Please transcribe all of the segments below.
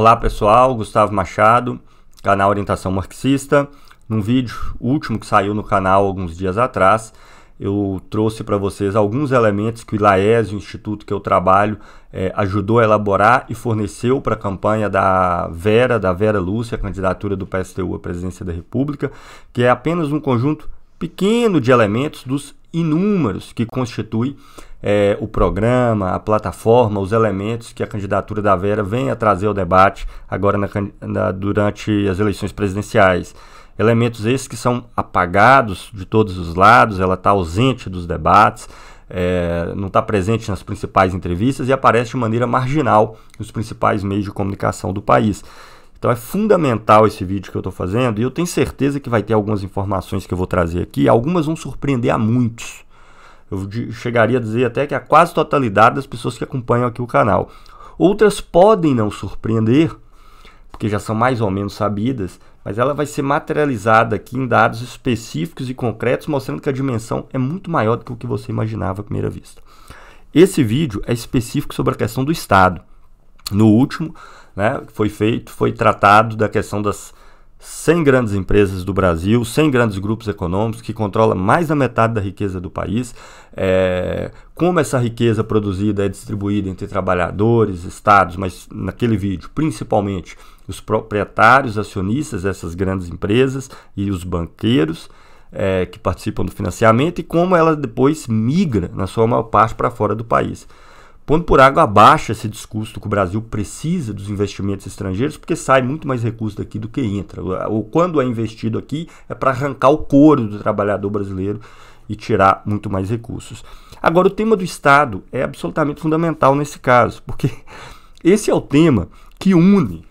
Olá pessoal, Gustavo Machado, canal Orientação Marxista. Num vídeo último que saiu no canal alguns dias atrás, eu trouxe para vocês alguns elementos que o ILAES, o instituto que eu trabalho, é, ajudou a elaborar e forneceu para a campanha da Vera, da Vera Lúcia, a candidatura do PSTU à presidência da República, que é apenas um conjunto pequeno de elementos dos inúmeros que constitui é, o programa, a plataforma, os elementos que a candidatura da Vera vem a trazer ao debate agora na, na, durante as eleições presidenciais. Elementos esses que são apagados de todos os lados, ela está ausente dos debates, é, não está presente nas principais entrevistas e aparece de maneira marginal nos principais meios de comunicação do país. Então é fundamental esse vídeo que eu estou fazendo e eu tenho certeza que vai ter algumas informações que eu vou trazer aqui. Algumas vão surpreender a muitos. Eu chegaria a dizer até que a quase totalidade das pessoas que acompanham aqui o canal. Outras podem não surpreender, porque já são mais ou menos sabidas, mas ela vai ser materializada aqui em dados específicos e concretos, mostrando que a dimensão é muito maior do que o que você imaginava à primeira vista. Esse vídeo é específico sobre a questão do Estado. No último, né, foi feito, foi tratado da questão das 100 grandes empresas do Brasil, 100 grandes grupos econômicos que controlam mais da metade da riqueza do país. É, como essa riqueza produzida é distribuída entre trabalhadores, estados, mas naquele vídeo, principalmente os proprietários, acionistas dessas grandes empresas e os banqueiros. É, que participam do financiamento e como ela depois migra, na sua maior parte, para fora do país pondo por água abaixo esse discurso que o Brasil precisa dos investimentos estrangeiros, porque sai muito mais recurso daqui do que entra. Ou quando é investido aqui, é para arrancar o couro do trabalhador brasileiro e tirar muito mais recursos. Agora, o tema do Estado é absolutamente fundamental nesse caso, porque esse é o tema que une,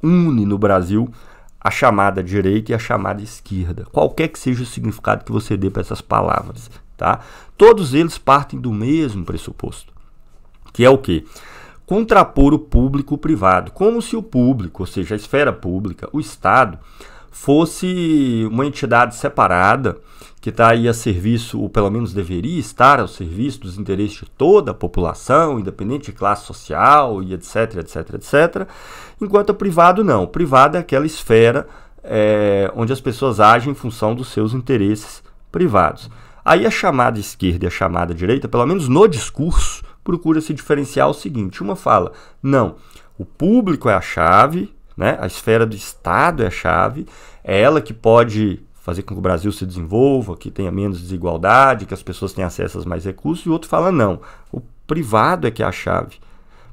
une no Brasil a chamada direita e a chamada esquerda, qualquer que seja o significado que você dê para essas palavras, tá? Todos eles partem do mesmo pressuposto que é o quê? Contrapor o público-privado, como se o público, ou seja, a esfera pública, o Estado, fosse uma entidade separada que está aí a serviço, ou pelo menos deveria estar ao serviço dos interesses de toda a população, independente de classe social e etc, etc, etc. Enquanto o privado não. O privado é aquela esfera é, onde as pessoas agem em função dos seus interesses privados. Aí a chamada esquerda e a chamada direita, pelo menos no discurso, procura se diferenciar o seguinte: uma fala, não, o público é a chave, né? a esfera do Estado é a chave, é ela que pode fazer com que o Brasil se desenvolva, que tenha menos desigualdade, que as pessoas tenham acesso a mais recursos, e o outro fala, não, o privado é que é a chave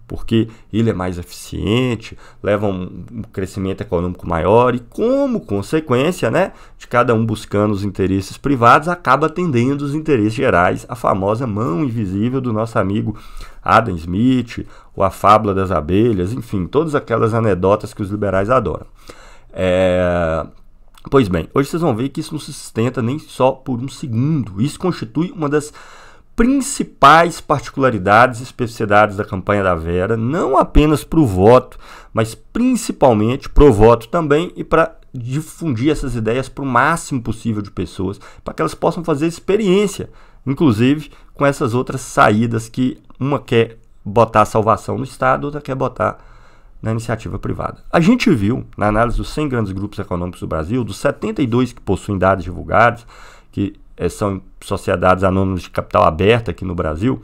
porque ele é mais eficiente, leva um, um crescimento econômico maior e, como consequência, né, de cada um buscando os interesses privados, acaba atendendo os interesses gerais, a famosa mão invisível do nosso amigo Adam Smith, ou a fábula das abelhas, enfim, todas aquelas anedotas que os liberais adoram. É... Pois bem, hoje vocês vão ver que isso não se sustenta nem só por um segundo. Isso constitui uma das principais particularidades e especificidades da campanha da Vera, não apenas para o voto, mas principalmente para o voto também e para difundir essas ideias para o máximo possível de pessoas, para que elas possam fazer experiência, inclusive com essas outras saídas que uma quer botar a salvação no Estado, outra quer botar na iniciativa privada. A gente viu, na análise dos 100 grandes grupos econômicos do Brasil, dos 72 que possuem dados divulgados, que eh, são sociedades anônimas de capital aberta aqui no Brasil,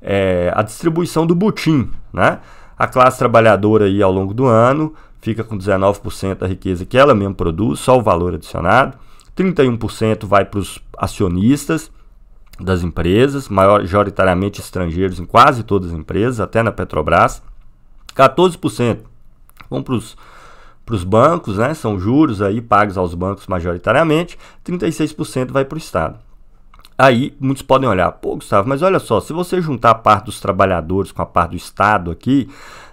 é, a distribuição do butim. Né? A classe trabalhadora aí, ao longo do ano fica com 19% da riqueza que ela mesma produz, só o valor adicionado. 31% vai para os acionistas das empresas, majoritariamente estrangeiros em quase todas as empresas, até na Petrobras. 14% vão para os para os bancos, né? São juros aí pagos aos bancos majoritariamente, 36% vai para o Estado. Aí muitos podem olhar, pô, Gustavo, mas olha só, se você juntar a parte dos trabalhadores com a parte do Estado aqui,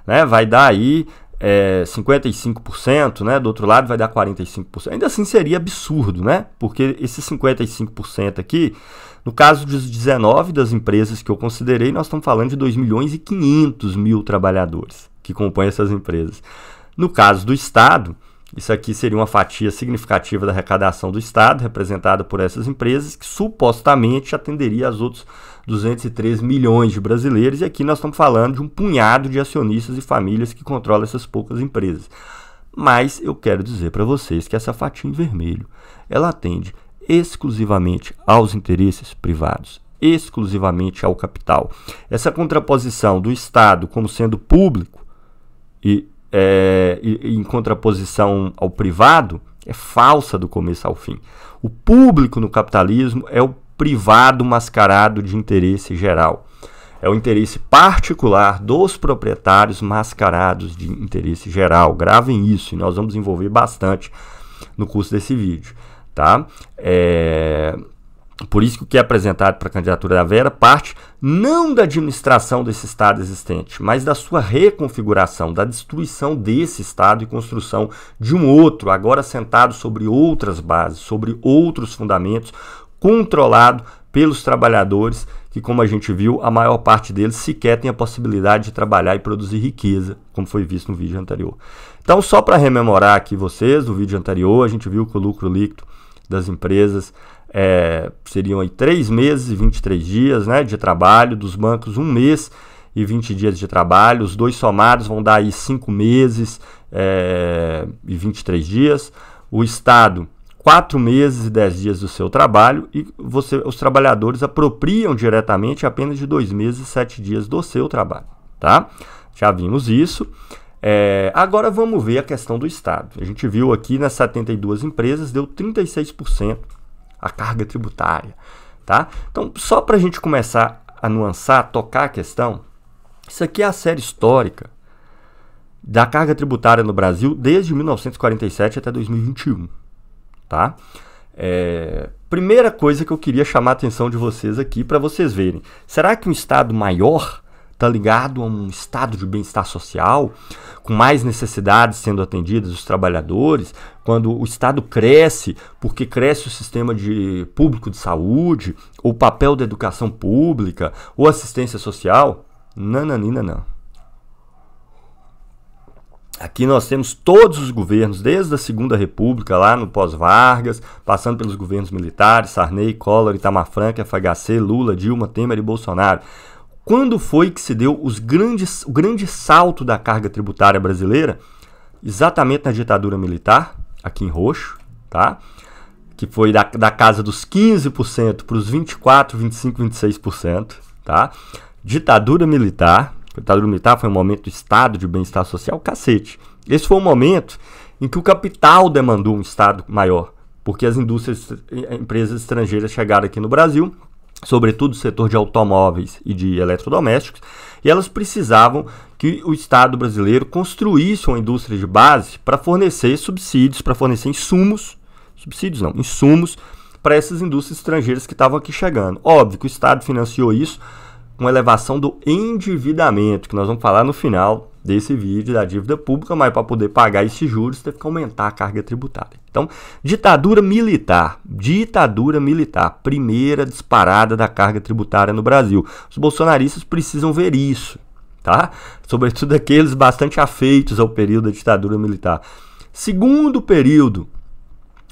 né, vai dar aí é, eh, 55%, né? Do outro lado vai dar 45%. Ainda assim seria absurdo, né? Porque esse 55% aqui, no caso dos 19 das empresas que eu considerei, nós estamos falando de 2 milhões e 500 mil trabalhadores que compõem essas empresas. No caso do Estado, isso aqui seria uma fatia significativa da arrecadação do Estado, representada por essas empresas, que supostamente atenderia aos outros 203 milhões de brasileiros. E aqui nós estamos falando de um punhado de acionistas e famílias que controlam essas poucas empresas. Mas eu quero dizer para vocês que essa fatia em vermelho, ela atende exclusivamente aos interesses privados, exclusivamente ao capital. Essa contraposição do Estado como sendo público e é, em contraposição ao privado é falsa do começo ao fim. O público no capitalismo é o privado mascarado de interesse geral. É o interesse particular dos proprietários mascarados de interesse geral. Gravem isso e nós vamos envolver bastante no curso desse vídeo. Tá? É, por isso que o que é apresentado para a candidatura da Vera parte não da administração desse Estado existente, mas da sua reconfiguração, da destruição desse Estado e construção de um outro, agora sentado sobre outras bases, sobre outros fundamentos, controlado pelos trabalhadores, que, como a gente viu, a maior parte deles sequer tem a possibilidade de trabalhar e produzir riqueza, como foi visto no vídeo anterior. Então, só para rememorar aqui vocês, no vídeo anterior, a gente viu que o lucro líquido das empresas é, seriam aí 3 meses e 23 dias né, de trabalho, dos bancos um mês e 20 dias de trabalho, os dois somados vão dar aí 5 meses é, e 23 dias, o Estado 4 meses e 10 dias do seu trabalho e você, os trabalhadores apropriam diretamente apenas de 2 meses e 7 dias do seu trabalho, tá? Já vimos isso. É, agora vamos ver a questão do Estado. A gente viu aqui nas né, 72 empresas deu 36% a carga tributária. Tá? Então, só para a gente começar a nuançar, tocar a questão, isso aqui é a série histórica da carga tributária no Brasil desde 1947 até 2021. Tá? É, primeira coisa que eu queria chamar a atenção de vocês aqui para vocês verem. Será que um Estado maior está ligado a um estado de bem-estar social, com mais necessidades sendo atendidas dos trabalhadores, quando o Estado cresce, porque cresce o sistema de público de saúde, o papel da educação pública, ou assistência social, nananina não. Aqui nós temos todos os governos, desde a Segunda República, lá no pós-Vargas, passando pelos governos militares, Sarney, Collor, Itamar Franca, FHC, Lula, Dilma, Temer e Bolsonaro. Quando foi que se deu os grandes, o grande salto da carga tributária brasileira? Exatamente na ditadura militar, aqui em roxo, tá? que foi da, da casa dos 15% para os 24%, 25%, 26%. Tá? Ditadura militar, ditadura militar foi um momento do Estado de bem-estar social, cacete. Esse foi o um momento em que o capital demandou um Estado maior, porque as indústrias, eh, empresas estrangeiras chegaram aqui no Brasil sobretudo o setor de automóveis e de eletrodomésticos, e elas precisavam que o Estado brasileiro construísse uma indústria de base para fornecer subsídios, para fornecer insumos, subsídios não, insumos para essas indústrias estrangeiras que estavam aqui chegando. Óbvio que o Estado financiou isso com elevação do endividamento, que nós vamos falar no final desse vídeo da dívida pública, mas para poder pagar esses juros teve que aumentar a carga tributária. Então, ditadura militar, ditadura militar, primeira disparada da carga tributária no Brasil. Os bolsonaristas precisam ver isso, tá? Sobretudo aqueles bastante afeitos ao período da ditadura militar. Segundo período,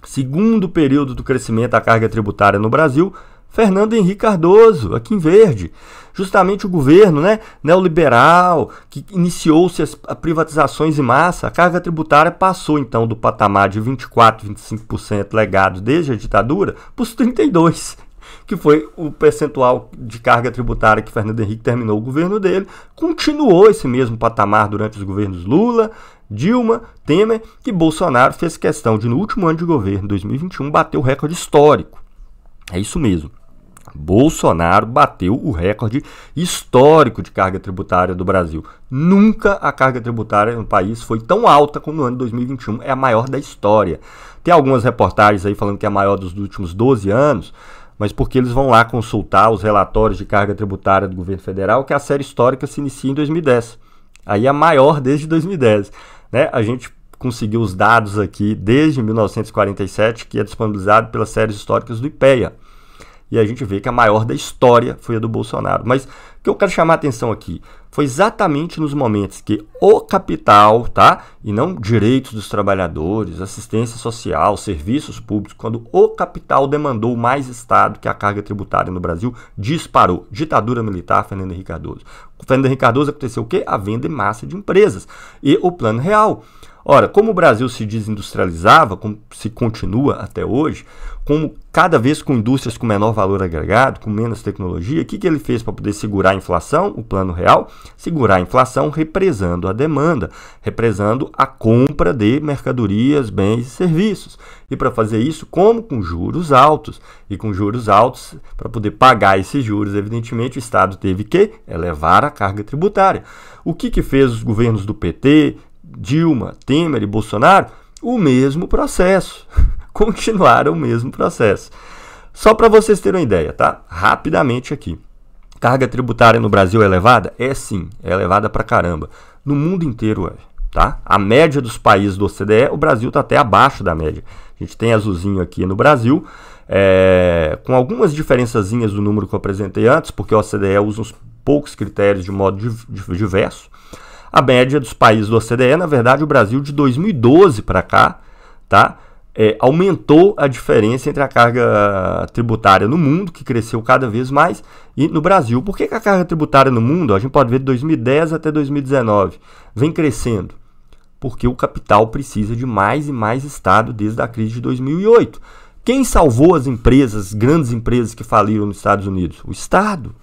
segundo período do crescimento da carga tributária no Brasil, Fernando Henrique Cardoso, aqui em verde. Justamente o governo né, neoliberal, que iniciou-se as privatizações em massa, a carga tributária passou então do patamar de 24%, 25% legado desde a ditadura para os 32% que foi o percentual de carga tributária que Fernando Henrique terminou o governo dele, continuou esse mesmo patamar durante os governos Lula, Dilma, Temer, que Bolsonaro fez questão de, no último ano de governo, 2021, bater o recorde histórico. É isso mesmo. Bolsonaro bateu o recorde histórico de carga tributária do Brasil. Nunca a carga tributária no país foi tão alta como no ano de 2021, é a maior da história. Tem algumas reportagens aí falando que é a maior dos últimos 12 anos, mas porque eles vão lá consultar os relatórios de carga tributária do governo federal, que é a série histórica se inicia em 2010. Aí é a maior desde 2010. Né? A gente conseguiu os dados aqui desde 1947, que é disponibilizado pelas séries históricas do IPEA. E a gente vê que a maior da história foi a do Bolsonaro. Mas o que eu quero chamar a atenção aqui foi exatamente nos momentos que o capital, tá? E não direitos dos trabalhadores, assistência social, serviços públicos, quando o capital demandou mais Estado, que a carga tributária no Brasil disparou. Ditadura militar, Fernando Henrique Cardoso. Fernando Henrique Cardoso aconteceu o quê? A venda em massa de empresas. E o Plano Real. Ora, como o Brasil se desindustrializava, como se continua até hoje, como cada vez com indústrias com menor valor agregado, com menos tecnologia, o que, que ele fez para poder segurar a inflação, o plano real? Segurar a inflação represando a demanda, represando a compra de mercadorias, bens e serviços. E para fazer isso, como? Com juros altos. E com juros altos, para poder pagar esses juros, evidentemente, o Estado teve que elevar a carga tributária. O que, que fez os governos do PT, Dilma, Temer e Bolsonaro, o mesmo processo. Continuaram o mesmo processo. Só para vocês terem uma ideia, tá? Rapidamente aqui. Carga tributária no Brasil é elevada? É sim, é elevada pra caramba. No mundo inteiro é, tá? A média dos países do OCDE, o Brasil está até abaixo da média. A gente tem azulzinho aqui no Brasil, é, com algumas diferençazinhas do número que eu apresentei antes, porque o OCDE usa uns poucos critérios de modo diverso a média dos países do OCDE. Na verdade, o Brasil de 2012 para cá, tá? É, aumentou a diferença entre a carga tributária no mundo, que cresceu cada vez mais, e no Brasil. Por que, que a carga tributária no mundo, a gente pode ver de 2010 até 2019, vem crescendo? Porque o capital precisa de mais e mais Estado desde a crise de 2008. Quem salvou as empresas, grandes empresas que faliram nos Estados Unidos? O Estado.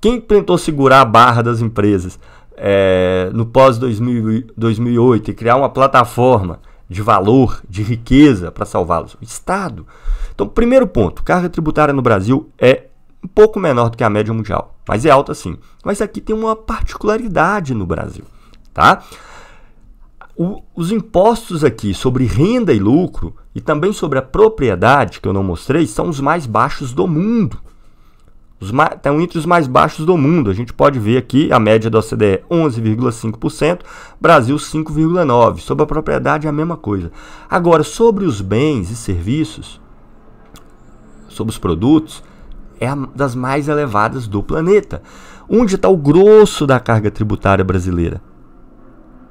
Quem tentou segurar a barra das empresas? é, no pós-2008 e criar uma plataforma de valor, de riqueza para salvá-los? O Estado. Então, primeiro ponto: carga tributária no Brasil é um pouco menor do que a média mundial, mas é alta sim. Mas aqui tem uma particularidade no Brasil, tá? O, os impostos aqui sobre renda e lucro e também sobre a propriedade, que eu não mostrei, são os mais baixos do mundo. Estão tá entre os mais baixos do mundo. A gente pode ver aqui a média da OCDE 11,5%, Brasil 5,9%. Sobre a propriedade é a mesma coisa. Agora, sobre os bens e serviços, sobre os produtos, é das mais elevadas do planeta, onde está o grosso da carga tributária brasileira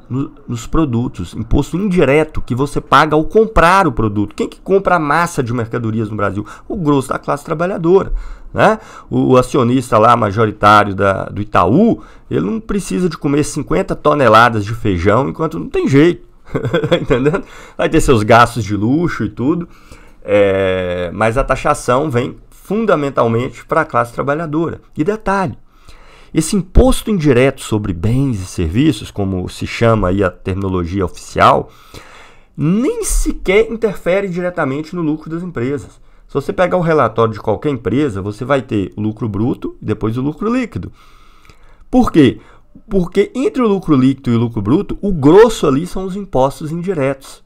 nos produtos, imposto indireto que você paga ao comprar o produto. Quem que compra a massa de mercadorias no Brasil? O grosso da classe trabalhadora. Né? O, o acionista lá majoritário da, do Itaú, ele não precisa de comer 50 toneladas de feijão enquanto não tem jeito. Tá entendendo? Vai ter seus gastos de luxo e tudo, é, mas a taxação vem fundamentalmente para a classe trabalhadora. E detalhe, esse imposto indireto sobre bens e serviços, como se chama aí a terminologia oficial, nem sequer interfere diretamente no lucro das empresas. Se você pegar o relatório de qualquer empresa, você vai ter o lucro bruto e depois o lucro líquido. Por quê? Porque entre o lucro líquido e o lucro bruto, o grosso ali são os impostos indiretos.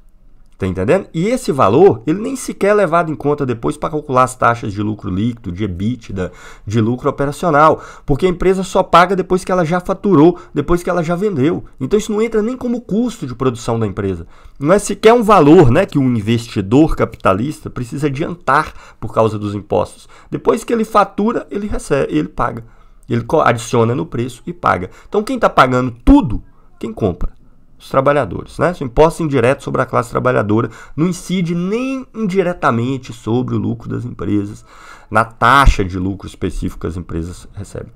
Tá entendendo? E esse valor, ele nem sequer é levado em conta depois para calcular as taxas de lucro líquido, de EBITDA, de lucro operacional, porque a empresa só paga depois que ela já faturou, depois que ela já vendeu. Então isso não entra nem como custo de produção da empresa. Não é sequer um valor, né, que um investidor capitalista precisa adiantar por causa dos impostos. Depois que ele fatura, ele recebe, ele paga. Ele adiciona no preço e paga. Então quem está pagando tudo, quem compra os trabalhadores. Né? O é imposto indireto sobre a classe trabalhadora não incide nem indiretamente sobre o lucro das empresas, na taxa de lucro específico que as empresas recebem.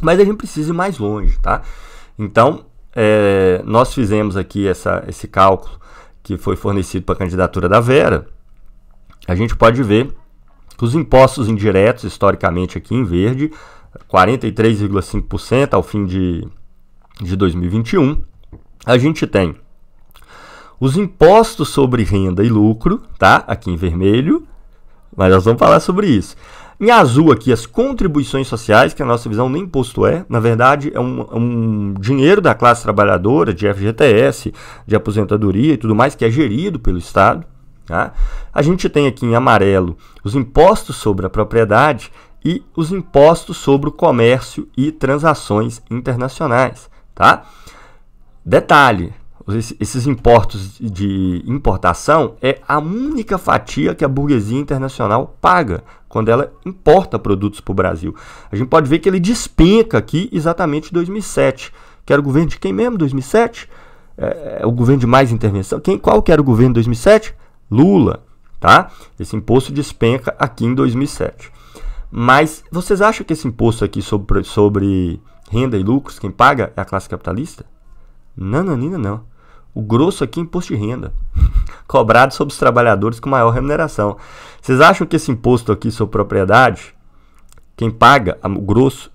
Mas a gente precisa ir mais longe. Tá? Então, é, nós fizemos aqui essa, esse cálculo que foi fornecido para a candidatura da Vera. A gente pode ver que os impostos indiretos, historicamente aqui em verde, 43,5% ao fim de, de 2021 a gente tem os impostos sobre renda e lucro, tá? Aqui em vermelho, mas nós vamos falar sobre isso. Em azul aqui, as contribuições sociais, que a nossa visão nem imposto é, na verdade é um, é um, dinheiro da classe trabalhadora, de FGTS, de aposentadoria e tudo mais, que é gerido pelo Estado. Tá? A gente tem aqui em amarelo os impostos sobre a propriedade e os impostos sobre o comércio e transações internacionais. Tá? Detalhe, esses impostos de importação é a única fatia que a burguesia internacional paga quando ela importa produtos para o Brasil. A gente pode ver que ele despenca aqui exatamente em 2007, que era o governo de quem mesmo? 2007? É, é, o governo de mais intervenção. Quem, qual que era o governo de 2007? Lula, tá? Esse imposto despenca aqui em 2007. Mas vocês acham que esse imposto aqui sobre, sobre renda e lucros, quem paga é a classe capitalista? Nananina não. O grosso aqui é imposto de renda, cobrado sobre os trabalhadores com maior remuneração. Vocês acham que esse imposto aqui sobre propriedade, quem paga o grosso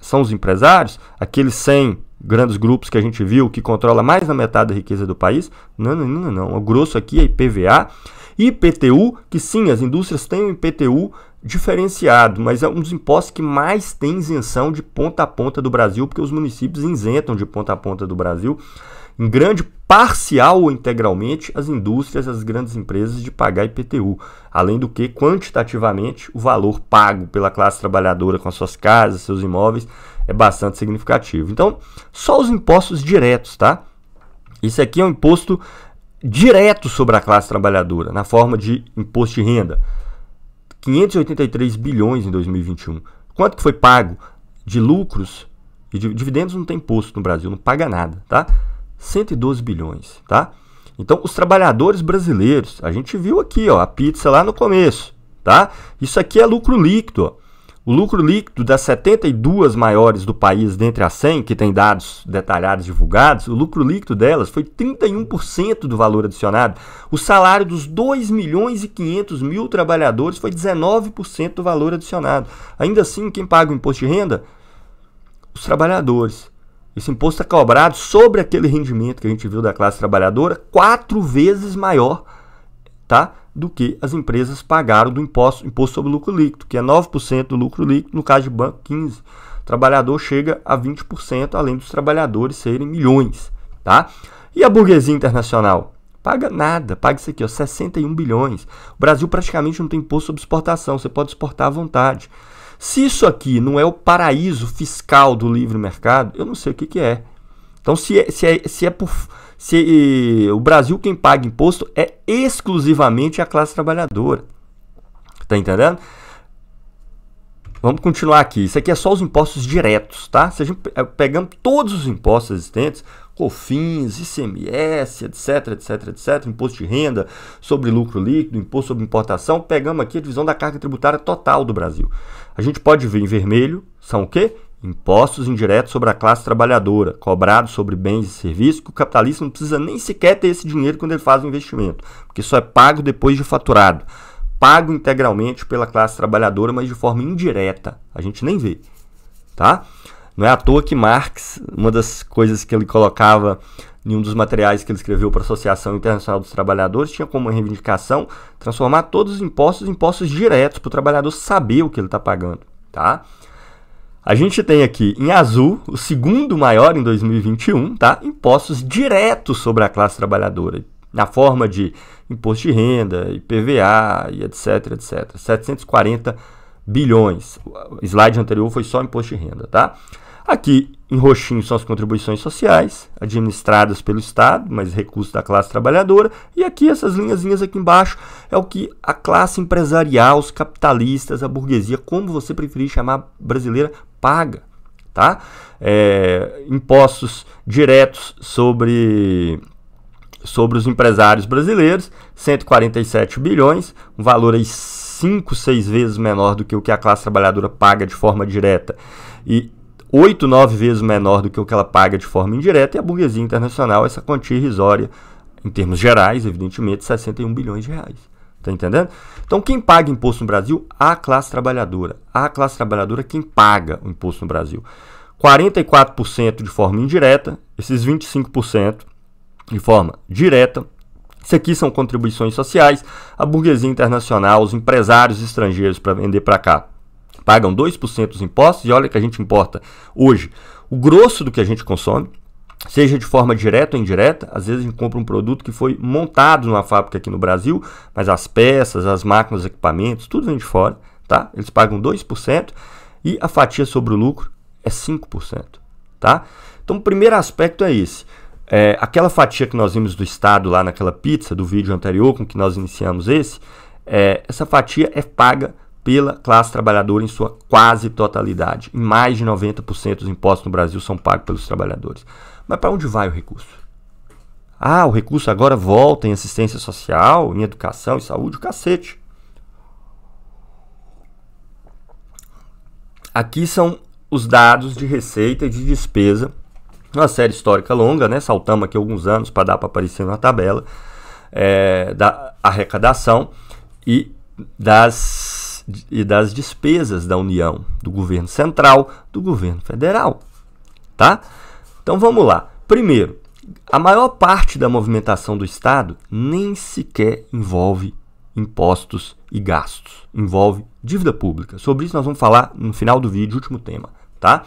são os empresários? Aqueles 100 grandes grupos que a gente viu que controla mais da metade da riqueza do país? Não, não, não, não. O grosso aqui é IPVA e IPTU, que sim, as indústrias têm o IPTU diferenciado, mas é um dos impostos que mais tem isenção de ponta a ponta do Brasil, porque os municípios isentam de ponta a ponta do Brasil, em grande parcial ou integralmente, as indústrias, as grandes empresas de pagar IPTU. Além do que, quantitativamente, o valor pago pela classe trabalhadora com as suas casas, seus imóveis, é bastante significativo. Então, só os impostos diretos, tá? Isso aqui é um imposto direto sobre a classe trabalhadora, na forma de imposto de renda. 583 bilhões em 2021. Quanto que foi pago de lucros e de dividendos não tem imposto no Brasil, não paga nada, tá? 112 bilhões, tá? Então, os trabalhadores brasileiros, a gente viu aqui, ó, a pizza lá no começo, tá? Isso aqui é lucro líquido, ó. O lucro líquido das 72 maiores do país, dentre as 100 que tem dados detalhados divulgados, o lucro líquido delas foi 31% do valor adicionado. O salário dos 2 milhões e 500 mil trabalhadores foi 19% do valor adicionado. Ainda assim, quem paga o imposto de renda? Os trabalhadores. Esse imposto é cobrado sobre aquele rendimento que a gente viu da classe trabalhadora, quatro vezes maior, tá? do que as empresas pagaram do imposto, imposto sobre lucro líquido, que é 9% do lucro líquido, no caso de banco 15. trabalhador chega a 20%, além dos trabalhadores serem milhões, tá? E a burguesia internacional? Paga nada, paga isso aqui, ó, 61 bilhões. O Brasil praticamente não tem imposto sobre exportação, você pode exportar à vontade. Se isso aqui não é o paraíso fiscal do livre mercado, eu não sei o que, que é. Então, se é, se é, se é por se o Brasil quem paga imposto é exclusivamente a classe trabalhadora. Tá entendendo? Vamos continuar aqui. Isso aqui é só os impostos diretos, tá? Se a gente pegamos todos os impostos existentes, COFINS, ICMS, etc, etc, etc, imposto de renda sobre lucro líquido, imposto sobre importação, pegamos aqui a divisão da carga tributária total do Brasil. A gente pode ver em vermelho, são o quê? Impostos indiretos sobre a classe trabalhadora, cobrados sobre bens e serviços, que o capitalista não precisa nem sequer ter esse dinheiro quando ele faz o investimento, porque só é pago depois de faturado. Pago integralmente pela classe trabalhadora, mas de forma indireta. A gente nem vê. Tá? Não é à toa que Marx, uma das coisas que ele colocava em um dos materiais que ele escreveu para a Associação Internacional dos Trabalhadores, tinha como reivindicação transformar todos os impostos em impostos diretos, para o trabalhador saber o que ele está pagando. Tá? A gente tem aqui em azul, o segundo maior em 2021, tá? Impostos diretos sobre a classe trabalhadora, na forma de imposto de renda, IPVA e etc, etc. 740 bilhões. O slide anterior foi só imposto de renda, tá? Aqui em roxinho são as contribuições sociais, administradas pelo Estado, mas recursos da classe trabalhadora. E aqui, essas linhazinhas aqui embaixo, é o que a classe empresarial, os capitalistas, a burguesia, como você preferir chamar brasileira, paga. Tá? É, impostos diretos sobre sobre os empresários brasileiros, 147 bilhões, um valor aí 5, 6 vezes menor do que o que a classe trabalhadora paga de forma direta. E 8, 9 vezes menor do que o que ela paga de forma indireta, e a burguesia internacional, essa quantia irrisória, em termos gerais, evidentemente, 61 bilhões de reais. Está entendendo? Então, quem paga imposto no Brasil? A classe trabalhadora. A classe trabalhadora é quem paga o imposto no Brasil. 44% de forma indireta, esses 25% de forma direta. Isso aqui são contribuições sociais, a burguesia internacional, os empresários estrangeiros para vender para cá pagam 2% dos impostos e olha que a gente importa hoje o grosso do que a gente consome, seja de forma direta ou indireta. Às vezes a gente compra um produto que foi montado numa fábrica aqui no Brasil, mas as peças, as máquinas, os equipamentos, tudo vem de fora, tá? Eles pagam 2% e a fatia sobre o lucro é 5%, tá? Então o primeiro aspecto é esse. É, aquela fatia que nós vimos do Estado lá naquela pizza do vídeo anterior com que nós iniciamos esse, é, essa fatia é paga pela classe trabalhadora em sua quase totalidade. Em mais de 90% dos impostos no Brasil são pagos pelos trabalhadores. Mas para onde vai o recurso? Ah, o recurso agora volta em assistência social, em educação e saúde, o cacete. Aqui são os dados de receita e de despesa. Uma série histórica longa, né? Saltamos aqui alguns anos para dar para aparecer na tabela é, da arrecadação e das e das despesas da União, do governo central, do governo federal, tá? Então vamos lá. Primeiro, a maior parte da movimentação do Estado nem sequer envolve impostos e gastos, envolve dívida pública. Sobre isso nós vamos falar no final do vídeo, último tema, tá?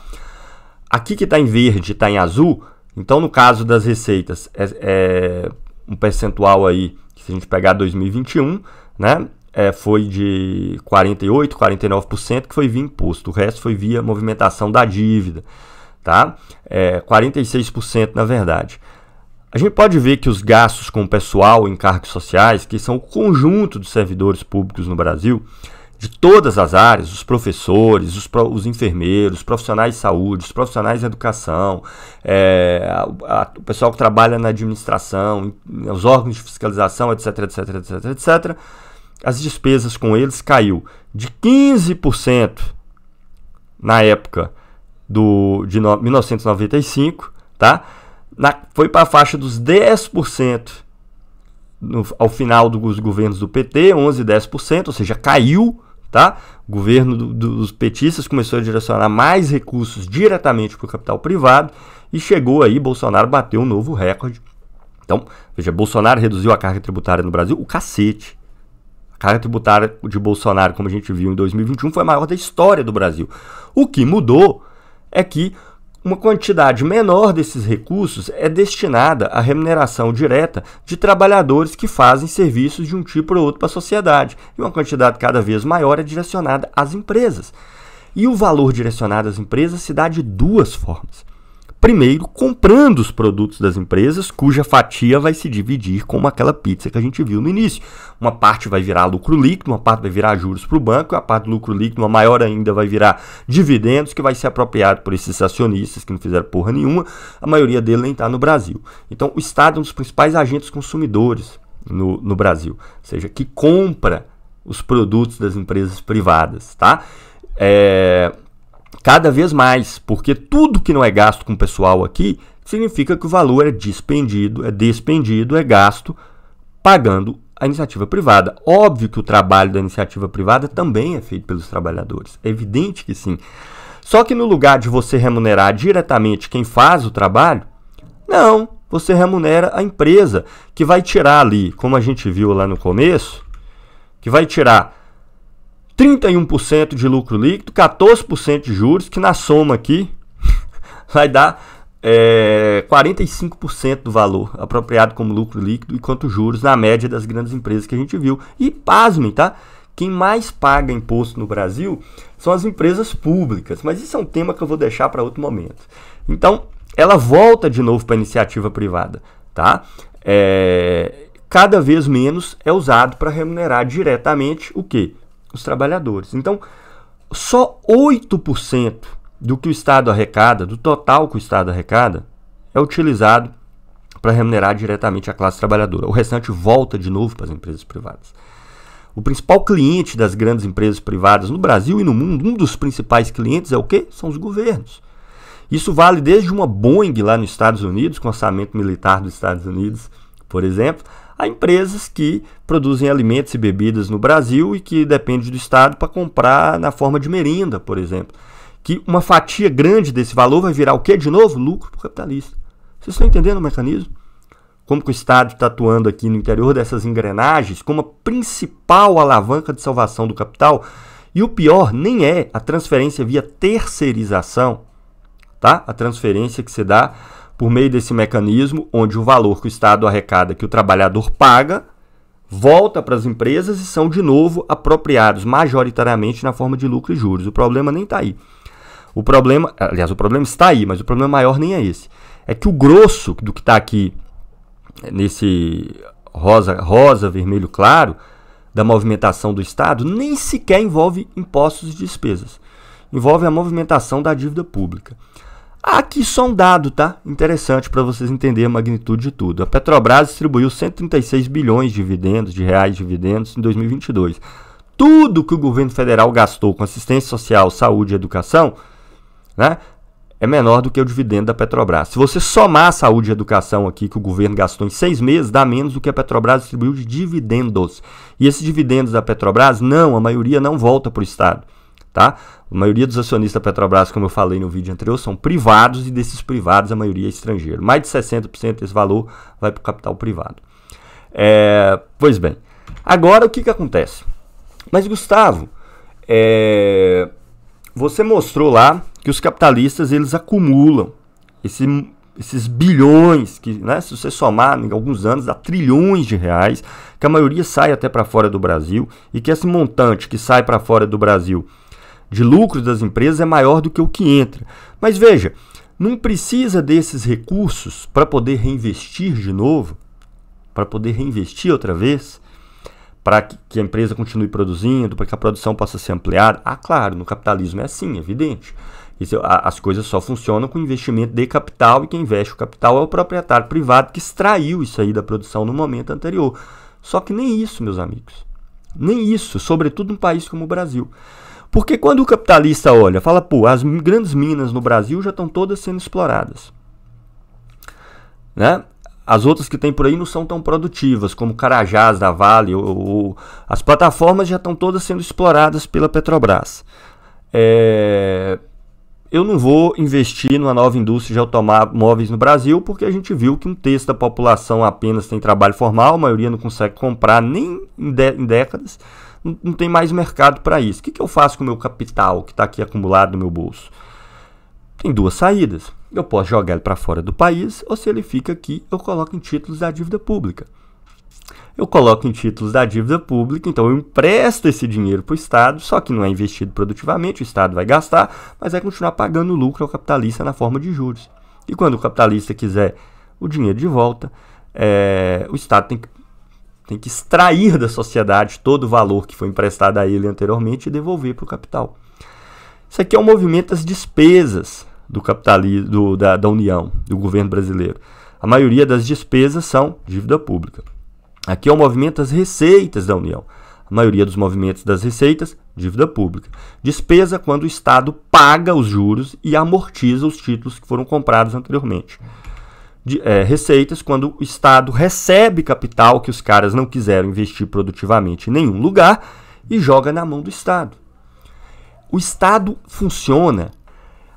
Aqui que está em verde, está em azul. Então no caso das receitas é, é um percentual aí, se a gente pegar 2021, né? é, foi de 48%, 49%, que foi via imposto. O resto foi via movimentação da dívida. Tá? É, 46% na verdade. A gente pode ver que os gastos com o pessoal em cargos sociais, que são o conjunto dos servidores públicos no Brasil, de todas as áreas, os professores, os, os enfermeiros, os profissionais de saúde, os profissionais de educação, é, a, a, o pessoal que trabalha na administração, os órgãos de fiscalização, etc, etc, etc, etc, as despesas com eles caiu de 15% na época do, de no, 1995, tá? Na, foi para a faixa dos 10% no, ao final dos governos do PT, 11 10%, ou seja, caiu, tá? O governo do, dos petistas começou a direcionar mais recursos diretamente para o capital privado e chegou aí, Bolsonaro bateu um novo recorde. Então, veja, Bolsonaro reduziu a carga tributária no Brasil, o cacete, carga tributária de Bolsonaro, como a gente viu em 2021, foi a maior da história do Brasil. O que mudou é que uma quantidade menor desses recursos é destinada à remuneração direta de trabalhadores que fazem serviços de um tipo ou outro para a sociedade, e uma quantidade cada vez maior é direcionada às empresas. E o valor direcionado às empresas se dá de duas formas. Primeiro, comprando os produtos das empresas, cuja fatia vai se dividir como aquela pizza que a gente viu no início. Uma parte vai virar lucro líquido, uma parte vai virar juros para o banco, a parte do lucro líquido, uma maior ainda, vai virar dividendos, que vai ser apropriado por esses acionistas que não fizeram porra nenhuma. A maioria dele nem está no Brasil. Então, o Estado é um dos principais agentes consumidores no, no Brasil, ou seja, que compra os produtos das empresas privadas, tá? É, cada vez mais, porque tudo que não é gasto com o pessoal aqui significa que o valor é dispendido, é despendido, é gasto pagando a iniciativa privada. Óbvio que o trabalho da iniciativa privada também é feito pelos trabalhadores, é evidente que sim. Só que no lugar de você remunerar diretamente quem faz o trabalho, não, você remunera a empresa, que vai tirar ali, como a gente viu lá no começo, que vai tirar 31% de lucro líquido, 14% de juros, que na soma aqui vai dar é, 45% do valor apropriado como lucro líquido, quanto juros na média das grandes empresas que a gente viu. E pasmem, tá? Quem mais paga imposto no Brasil são as empresas públicas, mas isso é um tema que eu vou deixar para outro momento. Então, ela volta de novo para a iniciativa privada, tá? É, cada vez menos é usado para remunerar diretamente o quê? os trabalhadores. Então, só 8% do que o Estado arrecada, do total que o Estado arrecada, é utilizado para remunerar diretamente a classe trabalhadora. O restante volta de novo para as empresas privadas. O principal cliente das grandes empresas privadas no Brasil e no mundo, um dos principais clientes é o quê? São os governos. Isso vale desde uma Boeing lá nos Estados Unidos, com orçamento militar dos Estados Unidos, por exemplo, a empresas que produzem alimentos e bebidas no Brasil e que dependem do Estado para comprar na forma de merenda, por exemplo. Que uma fatia grande desse valor vai virar o que de novo? Lucro para o capitalista. Vocês estão entendendo o mecanismo? Como o Estado está atuando aqui no interior dessas engrenagens como a principal alavanca de salvação do capital. E o pior nem é a transferência via terceirização, tá? A transferência que se dá por meio desse mecanismo, onde o valor que o Estado arrecada, que o trabalhador paga, volta para as empresas e são de novo apropriados majoritariamente na forma de lucro e juros. O problema nem está aí. O problema, aliás, o problema está aí, mas o problema maior nem é esse. É que o grosso do que está aqui eh, nesse rosa, rosa, vermelho claro da movimentação do Estado nem sequer envolve impostos e despesas. Envolve a movimentação da dívida pública. Aqui só um dado, tá? Interessante para vocês entenderem a magnitude de tudo. A Petrobras distribuiu 136 bilhões de dividendos, de reais de dividendos em 2022. Tudo que o governo federal gastou com assistência social, saúde e educação, né? É menor do que o dividendo da Petrobras. Se você somar a saúde e educação aqui que o governo gastou em seis meses, dá menos do que a Petrobras distribuiu de dividendos. E esses dividendos da Petrobras, não, a maioria não volta para o Estado. Tá? A maioria dos acionistas da Petrobras, como eu falei no vídeo anterior, são privados e desses privados a maioria é estrangeiro. Mais de 60% desse valor vai para o capital privado. É, pois bem, agora o que, que acontece? Mas Gustavo, é, você mostrou lá que os capitalistas eles acumulam esse, esses bilhões que, né, se você somar em alguns anos, dá trilhões de reais, que a maioria sai até para fora do Brasil e que esse montante que sai para fora do Brasil de lucros das empresas é maior do que o que entra. Mas veja, não precisa desses recursos para poder reinvestir de novo, para poder reinvestir outra vez, para que a empresa continue produzindo, para que a produção possa ser ampliada. Ah, claro, no capitalismo é assim, evidente. As coisas só funcionam com investimento de capital e quem investe o capital é o proprietário privado que extraiu isso aí da produção no momento anterior. Só que nem isso, meus amigos. Nem isso, sobretudo num país como o Brasil. Porque quando o capitalista olha, fala, pô, as grandes minas no Brasil já estão todas sendo exploradas. Né? As outras que tem por aí não são tão produtivas, como Carajás da Vale, ou, ou as plataformas já estão todas sendo exploradas pela Petrobras. É, eu não vou investir numa nova indústria de automóveis no Brasil, porque a gente viu que um terço da população apenas tem trabalho formal, a maioria não consegue comprar nem em, de, em décadas não tem mais mercado para isso. O que, que eu faço com o meu capital que está aqui acumulado no meu bolso? Tem duas saídas. Eu posso jogar ele para fora do país, ou se ele fica aqui, eu coloco em títulos da dívida pública. Eu coloco em títulos da dívida pública, então eu empresto esse dinheiro para o Estado, só que não é investido produtivamente, o Estado vai gastar, mas vai continuar pagando lucro ao capitalista na forma de juros. E quando o capitalista quiser o dinheiro de volta, é, o Estado tem que tem que extrair da sociedade todo o valor que foi emprestado a ele anteriormente e devolver para o capital. Isso aqui é um movimento das despesas do capitalismo, do, da, da União, do governo brasileiro. A maioria das despesas são dívida pública. Aqui é o movimento das receitas da União. A maioria dos movimentos das receitas, dívida pública. Despesa quando o Estado paga os juros e amortiza os títulos que foram comprados anteriormente de, é, receitas quando o Estado recebe capital que os caras não quiseram investir produtivamente em nenhum lugar e joga na mão do Estado. O Estado funciona.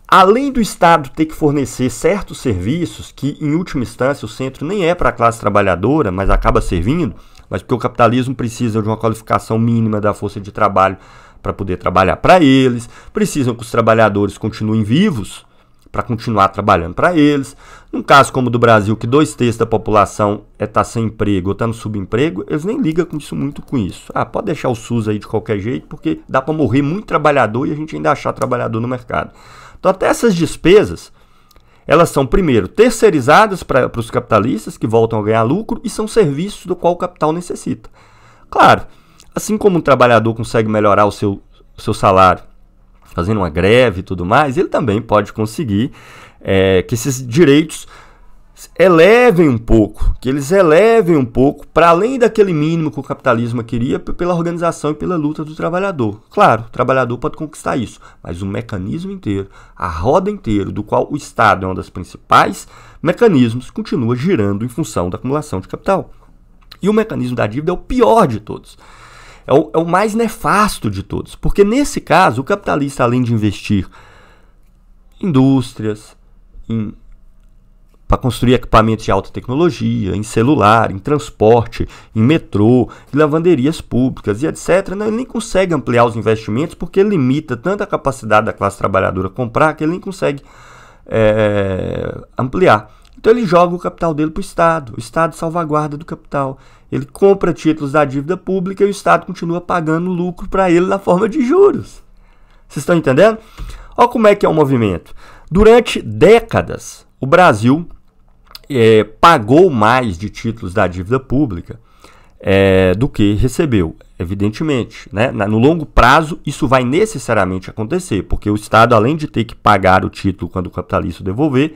Além do Estado ter que fornecer certos serviços, que em última instância o centro nem é para a classe trabalhadora, mas acaba servindo, mas porque o capitalismo precisa de uma qualificação mínima da força de trabalho para poder trabalhar para eles, precisam que os trabalhadores continuem vivos, para continuar trabalhando para eles. Num caso como o do Brasil, que dois terços da população está é tá sem emprego ou está no subemprego, eles nem ligam com isso, muito com isso. Ah, pode deixar o SUS aí de qualquer jeito, porque dá para morrer muito trabalhador e a gente ainda achar trabalhador no mercado. Então, até essas despesas, elas são, primeiro, terceirizadas para os capitalistas, que voltam a ganhar lucro, e são serviços do qual o capital necessita. Claro, assim como um trabalhador consegue melhorar o seu, o seu salário fazendo uma greve e tudo mais, ele também pode conseguir é, que esses direitos elevem um pouco, que eles elevem um pouco para além daquele mínimo que o capitalismo queria pela organização e pela luta do trabalhador. Claro, o trabalhador pode conquistar isso, mas o mecanismo inteiro, a roda inteira, do qual o Estado é um dos principais mecanismos, continua girando em função da acumulação de capital. E o mecanismo da dívida é o pior de todos. É o, é o mais nefasto de todos. Porque nesse caso, o capitalista, além de investir em indústrias, em para construir equipamentos de alta tecnologia, em celular, em transporte, em metrô, em lavanderias públicas e etc. Não, né, ele nem consegue ampliar os investimentos porque limita tanto a capacidade da classe trabalhadora comprar que ele nem consegue é, ampliar. Então ele joga o capital dele para o Estado, o Estado salvaguarda do capital. Ele compra títulos da dívida pública e o Estado continua pagando lucro para ele na forma de juros. Vocês estão entendendo? Olha como é que é o movimento. Durante décadas, o Brasil é, pagou mais de títulos da dívida pública é, do que recebeu, evidentemente. Né? No longo prazo, isso vai necessariamente acontecer, porque o Estado, além de ter que pagar o título quando o capitalista devolver,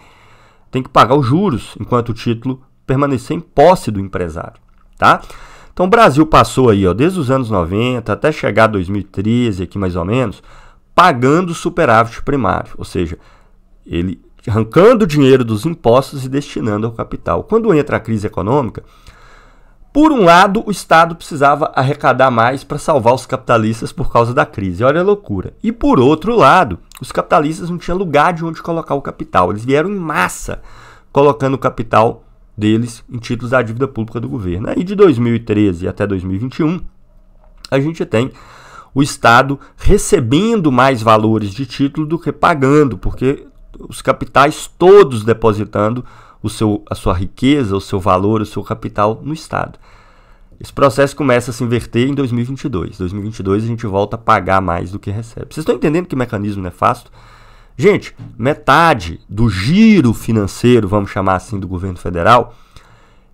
tem que pagar os juros enquanto o título permanecer em posse do empresário, tá? Então o Brasil passou aí, ó, desde os anos 90 até chegar 2013 aqui mais ou menos, pagando superávit primário, ou seja, ele arrancando dinheiro dos impostos e destinando ao capital. Quando entra a crise econômica, por um lado, o Estado precisava arrecadar mais para salvar os capitalistas por causa da crise, olha a loucura. E por outro lado, os capitalistas não tinham lugar de onde colocar o capital, eles vieram em massa colocando o capital deles em títulos da dívida pública do governo. Aí de 2013 até 2021, a gente tem o Estado recebendo mais valores de título do que pagando, porque os capitais todos depositando o seu, a sua riqueza, o seu valor, o seu capital no Estado. Esse processo começa a se inverter em 2022. 2022 a gente volta a pagar mais do que recebe. Vocês estão entendendo que mecanismo nefasto? Gente, metade do giro financeiro, vamos chamar assim, do governo federal,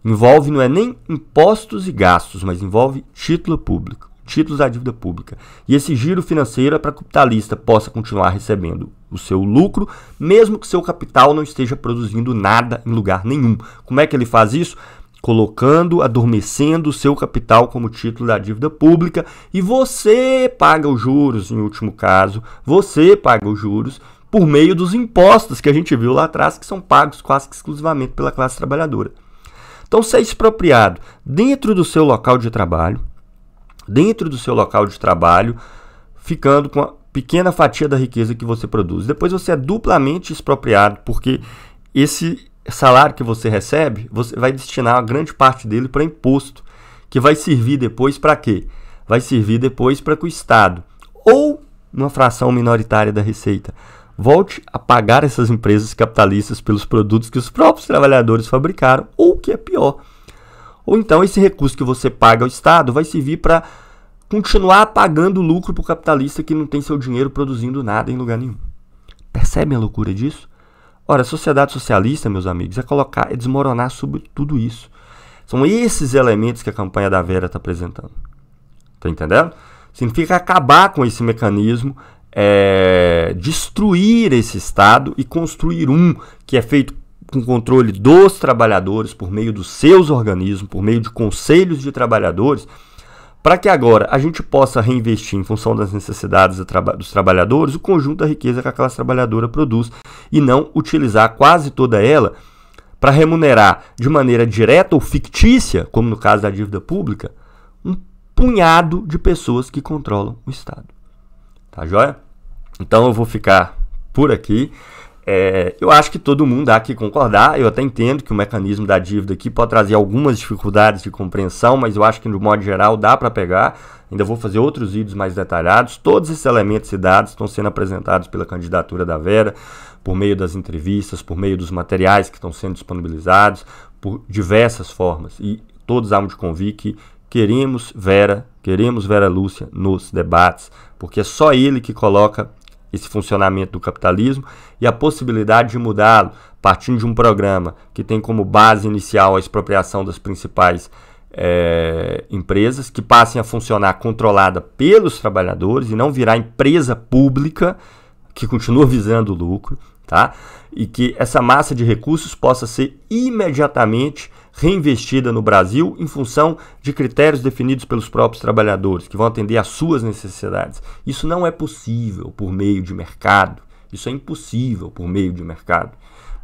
envolve não é nem impostos e gastos, mas envolve título público títulos da dívida pública. E esse giro financeiro é para que o capitalista possa continuar recebendo o seu lucro, mesmo que seu capital não esteja produzindo nada em lugar nenhum. Como é que ele faz isso? Colocando, adormecendo o seu capital como título da dívida pública e você paga os juros, em último caso, você paga os juros por meio dos impostos que a gente viu lá atrás, que são pagos quase exclusivamente pela classe trabalhadora. Então, é expropriado dentro do seu local de trabalho, dentro do seu local de trabalho, ficando com a pequena fatia da riqueza que você produz. Depois você é duplamente expropriado, porque esse salário que você recebe, você vai destinar uma grande parte dele para imposto, que vai servir depois para quê? Vai servir depois para que o Estado, ou uma fração minoritária da receita, volte a pagar essas empresas capitalistas pelos produtos que os próprios trabalhadores fabricaram, ou que é pior, ou então esse recurso que você paga ao Estado vai servir para continuar pagando lucro para o capitalista que não tem seu dinheiro produzindo nada em lugar nenhum. Percebe a loucura disso? Ora, a sociedade socialista, meus amigos, é colocar, é desmoronar sobre tudo isso. São esses elementos que a campanha da Vera está apresentando. Está entendendo? Significa acabar com esse mecanismo, é, destruir esse Estado e construir um que é feito com controle dos trabalhadores, por meio dos seus organismos, por meio de conselhos de trabalhadores, para que agora a gente possa reinvestir em função das necessidades dos trabalhadores o conjunto da riqueza que a classe trabalhadora produz e não utilizar quase toda ela para remunerar de maneira direta ou fictícia, como no caso da dívida pública, um punhado de pessoas que controlam o Estado. Tá joia? Então eu vou ficar por aqui. É, eu acho que todo mundo há que concordar. Eu até entendo que o mecanismo da dívida aqui pode trazer algumas dificuldades de compreensão, mas eu acho que, no modo geral, dá para pegar. Ainda vou fazer outros vídeos mais detalhados. Todos esses elementos e dados estão sendo apresentados pela candidatura da Vera, por meio das entrevistas, por meio dos materiais que estão sendo disponibilizados, por diversas formas. E todos há de convir que queremos Vera, queremos Vera Lúcia nos debates, porque é só ele que coloca esse funcionamento do capitalismo e a possibilidade de mudá-lo, partindo de um programa que tem como base inicial a expropriação das principais é, empresas, que passem a funcionar controlada pelos trabalhadores e não virar empresa pública que continua visando o lucro, tá? E que essa massa de recursos possa ser imediatamente reinvestida no Brasil em função de critérios definidos pelos próprios trabalhadores, que vão atender às suas necessidades. Isso não é possível por meio de mercado. Isso é impossível por meio de mercado.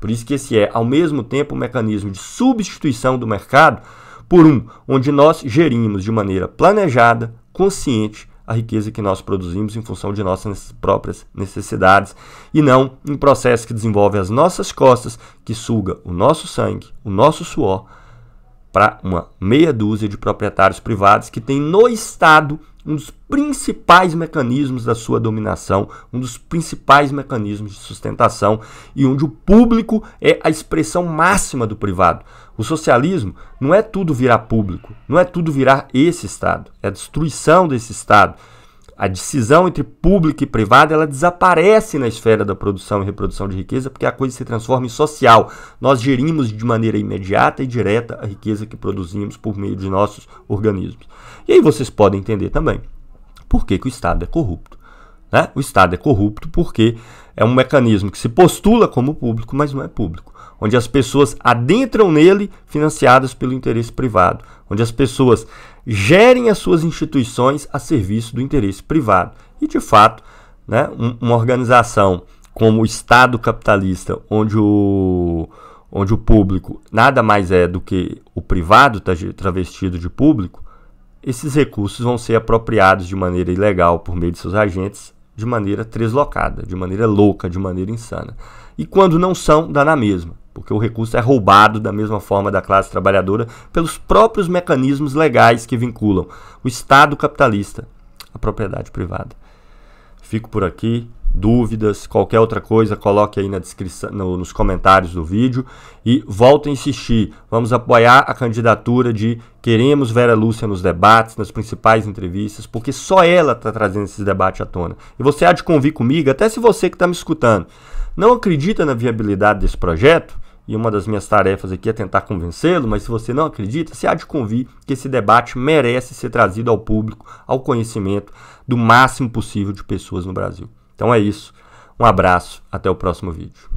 Por isso que esse é, ao mesmo tempo, um mecanismo de substituição do mercado por um onde nós gerimos de maneira planejada, consciente, a riqueza que nós produzimos em função de nossas próprias necessidades e não um processo que desenvolve as nossas costas, que suga o nosso sangue, o nosso suor, para uma meia dúzia de proprietários privados que tem no Estado um dos principais mecanismos da sua dominação, um dos principais mecanismos de sustentação e onde o público é a expressão máxima do privado. O socialismo não é tudo virar público, não é tudo virar esse Estado, é a destruição desse Estado, a decisão entre público e privado ela desaparece na esfera da produção e reprodução de riqueza porque a coisa se transforma em social. Nós gerimos de maneira imediata e direta a riqueza que produzimos por meio de nossos organismos. E aí vocês podem entender também por que, que o Estado é corrupto. Né? O Estado é corrupto porque é um mecanismo que se postula como público, mas não é público, onde as pessoas adentram nele financiadas pelo interesse privado, onde as pessoas gerem as suas instituições a serviço do interesse privado. E de fato, né, um, uma organização como o Estado capitalista, onde o, onde o público nada mais é do que o privado tá travestido de público, esses recursos vão ser apropriados de maneira ilegal por meio de seus agentes de maneira deslocada, de maneira louca, de maneira insana. E quando não são, dá na mesma, porque o recurso é roubado da mesma forma da classe trabalhadora pelos próprios mecanismos legais que vinculam o Estado capitalista à propriedade privada. Fico por aqui dúvidas, qualquer outra coisa, coloque aí na descrição, no, nos comentários do vídeo e volto a insistir, vamos apoiar a candidatura de queremos Vera Lúcia nos debates, nas principais entrevistas, porque só ela está trazendo esses debates à tona. E você há de convir comigo, até se você que está me escutando não acredita na viabilidade desse projeto, e uma das minhas tarefas aqui é tentar convencê-lo, mas se você não acredita, se há de convir que esse debate merece ser trazido ao público, ao conhecimento do máximo possível de pessoas no Brasil. Então é isso. Um abraço, até o próximo vídeo.